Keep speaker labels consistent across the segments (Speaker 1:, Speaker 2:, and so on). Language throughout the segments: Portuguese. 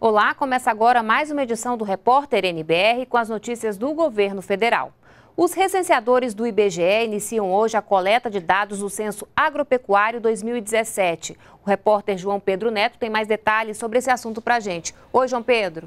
Speaker 1: Olá, começa agora mais uma edição do Repórter NBR com as notícias do governo federal. Os recenseadores do IBGE iniciam hoje a coleta de dados do Censo Agropecuário 2017. O repórter João Pedro Neto tem mais detalhes sobre esse assunto para a gente. Oi, João Pedro.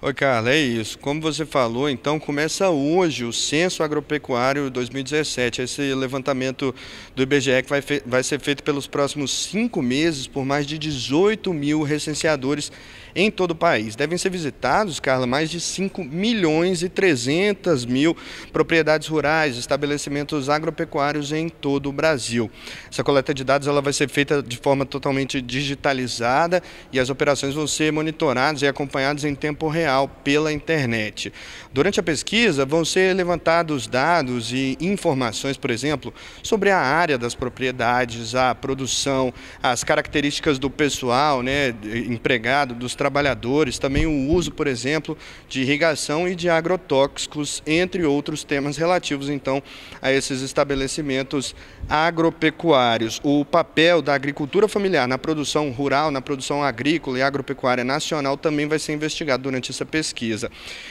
Speaker 2: Oi, Carla, é isso. Como você falou, então começa hoje o Censo Agropecuário 2017. Esse levantamento do IBGE que vai, vai ser feito pelos próximos cinco meses por mais de 18 mil recenseadores em todo o país. Devem ser visitados, Carla, mais de 5 milhões e 300 mil propriedades rurais, estabelecimentos agropecuários em todo o Brasil. Essa coleta de dados ela vai ser feita de forma totalmente digitalizada e as operações vão ser monitoradas e acompanhadas em tempo real real pela internet. Durante a pesquisa, vão ser levantados dados e informações, por exemplo, sobre a área das propriedades, a produção, as características do pessoal né, empregado, dos trabalhadores, também o uso, por exemplo, de irrigação e de agrotóxicos, entre outros temas relativos, então, a esses estabelecimentos agropecuários. O papel da agricultura familiar na produção rural, na produção agrícola e agropecuária nacional também vai ser investigado durante essa pesquisa.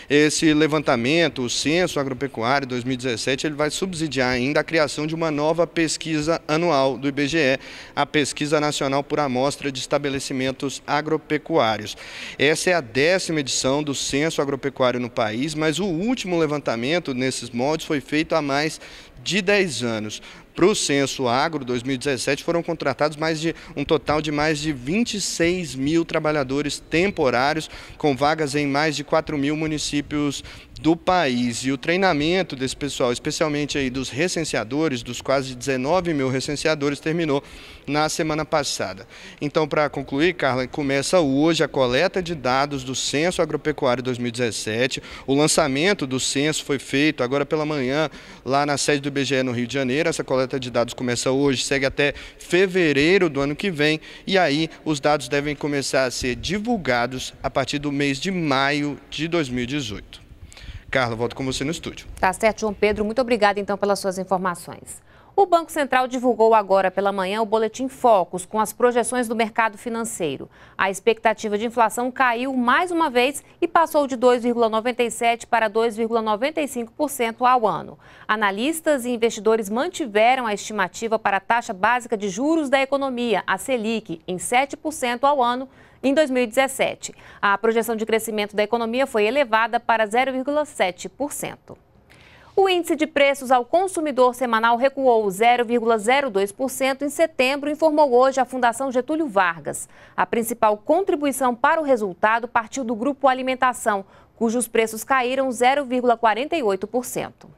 Speaker 2: Esse levantamento, o Censo Agropecuário 2017, ele vai subsidiar ainda a criação de uma nova pesquisa anual do IBGE, a Pesquisa Nacional por Amostra de Estabelecimentos Agropecuários. Essa é a décima edição do Censo Agropecuário no país, mas o último levantamento nesses moldes foi feito há mais de 10 anos para o censo agro 2017 foram contratados mais de um total de mais de 26 mil trabalhadores temporários, com vagas em mais de 4 mil municípios do país. E o treinamento desse pessoal, especialmente aí dos recenseadores, dos quase 19 mil recenseadores, terminou na semana passada. Então, para concluir, Carla, começa hoje a coleta de dados do Censo Agropecuário 2017. O lançamento do censo foi feito agora pela manhã lá na sede do IBGE no Rio de Janeiro. Essa coleta de dados começa hoje, segue até fevereiro do ano que vem. E aí os dados devem começar a ser divulgados a partir do mês de maio de 2018. Carla, volto com você no estúdio.
Speaker 1: Tá certo, João Pedro. Muito obrigada, então, pelas suas informações. O Banco Central divulgou agora pela manhã o boletim Focus com as projeções do mercado financeiro. A expectativa de inflação caiu mais uma vez e passou de 2,97 para 2,95% ao ano. Analistas e investidores mantiveram a estimativa para a taxa básica de juros da economia, a Selic, em 7% ao ano em 2017. A projeção de crescimento da economia foi elevada para 0,7%. O índice de preços ao consumidor semanal recuou 0,02% em setembro, informou hoje a Fundação Getúlio Vargas. A principal contribuição para o resultado partiu do grupo Alimentação, cujos preços caíram 0,48%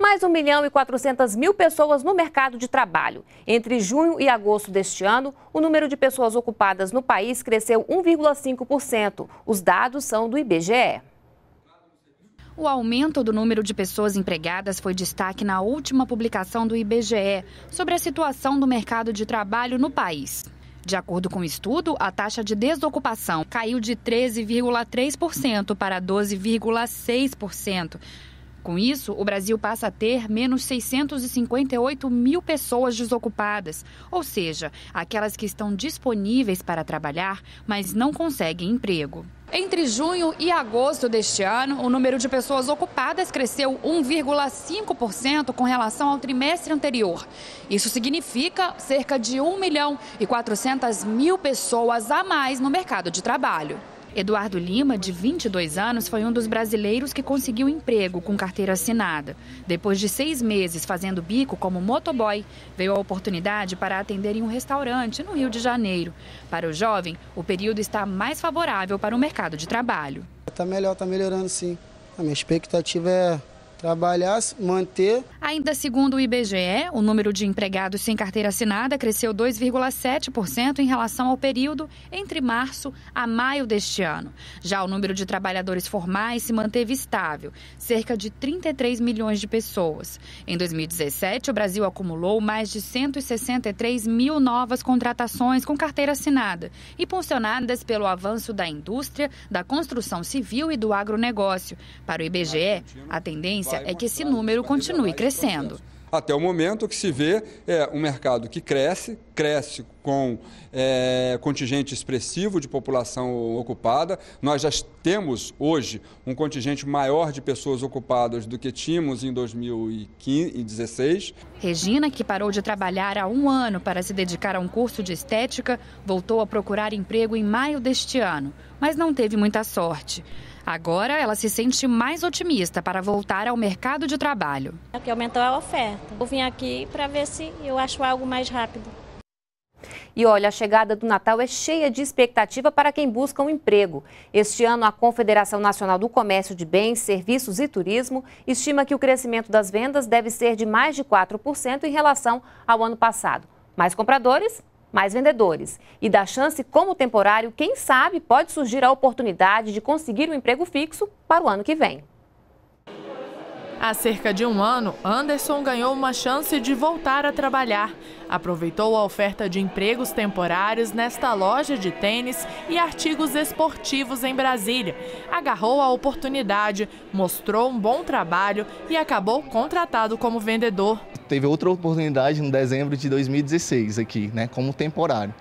Speaker 1: mais 1 milhão e 400 mil pessoas no mercado de trabalho. Entre junho e agosto deste ano, o número de pessoas ocupadas no país cresceu 1,5%. Os dados são do IBGE.
Speaker 3: O aumento do número de pessoas empregadas foi destaque na última publicação do IBGE sobre a situação do mercado de trabalho no país. De acordo com o estudo, a taxa de desocupação caiu de 13,3% para 12,6%, com isso, o Brasil passa a ter menos 658 mil pessoas desocupadas, ou seja, aquelas que estão disponíveis para trabalhar, mas não conseguem emprego. Entre junho e agosto deste ano, o número de pessoas ocupadas cresceu 1,5% com relação ao trimestre anterior. Isso significa cerca de 1 milhão e 400 mil pessoas a mais no mercado de trabalho. Eduardo Lima, de 22 anos, foi um dos brasileiros que conseguiu emprego com carteira assinada. Depois de seis meses fazendo bico como motoboy, veio a oportunidade para atender em um restaurante no Rio de Janeiro. Para o jovem, o período está mais favorável para o mercado de trabalho. Está melhor, está melhorando sim. A minha expectativa é trabalhar, manter Ainda segundo o IBGE, o número de empregados sem carteira assinada cresceu 2,7% em relação ao período entre março a maio deste ano. Já o número de trabalhadores formais se manteve estável, cerca de 33 milhões de pessoas. Em 2017, o Brasil acumulou mais de 163 mil novas contratações com carteira assinada, impulsionadas pelo avanço da indústria, da construção civil e do agronegócio. Para o IBGE, a tendência é que esse número continue crescendo acontecendo.
Speaker 2: Até o momento, o que se vê é um mercado que cresce, cresce com é, contingente expressivo de população ocupada. Nós já temos hoje um contingente maior de pessoas ocupadas do que tínhamos em 2016.
Speaker 3: Regina, que parou de trabalhar há um ano para se dedicar a um curso de estética, voltou a procurar emprego em maio deste ano, mas não teve muita sorte. Agora ela se sente mais otimista para voltar ao mercado de trabalho.
Speaker 2: É que aumentou a oferta. Eu vim aqui para ver se eu acho algo mais rápido.
Speaker 1: E olha, a chegada do Natal é cheia de expectativa para quem busca um emprego. Este ano, a Confederação Nacional do Comércio de Bens, Serviços e Turismo estima que o crescimento das vendas deve ser de mais de 4% em relação ao ano passado. Mais compradores, mais vendedores. E da chance como temporário, quem sabe pode surgir a oportunidade de conseguir um emprego fixo para o ano que vem.
Speaker 4: Há cerca de um ano, Anderson ganhou uma chance de voltar a trabalhar. Aproveitou a oferta de empregos temporários nesta loja de tênis e artigos esportivos em Brasília. Agarrou a oportunidade, mostrou um bom trabalho e acabou contratado como
Speaker 2: vendedor. Teve outra oportunidade em dezembro de 2016 aqui, né, como temporário.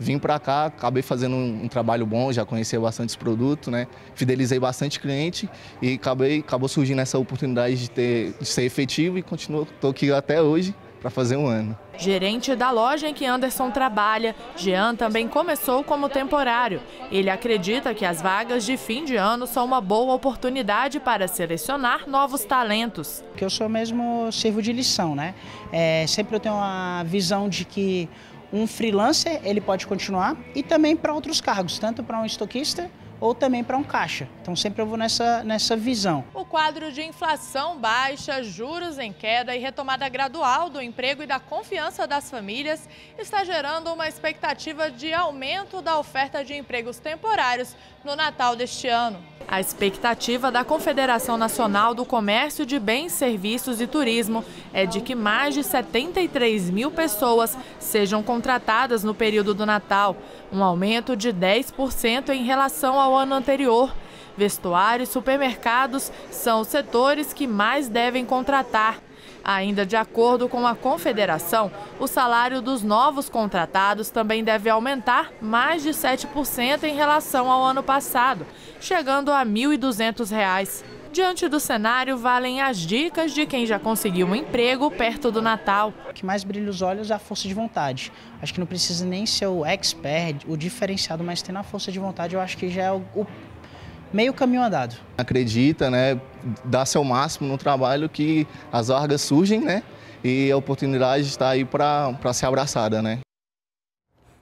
Speaker 2: Vim para cá, acabei fazendo um, um, trabalho bom, já conheci bastante os produto, né? Fidelizei bastante cliente e acabei, acabou surgindo essa oportunidade de, ter, de ser efetivo e continuo, estou aqui até hoje para fazer um ano.
Speaker 4: Gerente da loja em que Anderson trabalha, Jean também começou como temporário. Ele acredita que as vagas de fim de ano são uma boa oportunidade para selecionar novos talentos. Eu sou mesmo servo de lição, né? É, sempre eu tenho a visão de que um freelancer ele pode continuar e também para outros cargos, tanto para um estoquista ou também para um caixa. Então sempre eu vou nessa, nessa visão. O quadro de inflação baixa, juros em queda e retomada gradual do emprego e da confiança das famílias está gerando uma expectativa de aumento da oferta de empregos temporários no Natal deste ano. A expectativa da Confederação Nacional do Comércio de Bens, Serviços e Turismo é de que mais de 73 mil pessoas sejam contratadas no período do Natal, um aumento de 10% em relação ao ao ano anterior. Vestuário e supermercados são os setores que mais devem contratar. Ainda de acordo com a confederação, o salário dos novos contratados também deve aumentar mais de 7% em relação ao ano passado, chegando a R$ 1.200. Diante do cenário, valem as dicas de quem já conseguiu um emprego perto do Natal. O que mais brilha os olhos é a força de vontade. Acho que não precisa nem ser o expert, o diferenciado, mas tendo a força de vontade, eu acho que já é o, o meio caminho
Speaker 2: andado. Acredita, né? Dá seu máximo no trabalho que as vagas surgem, né? E a oportunidade está aí para ser abraçada, né?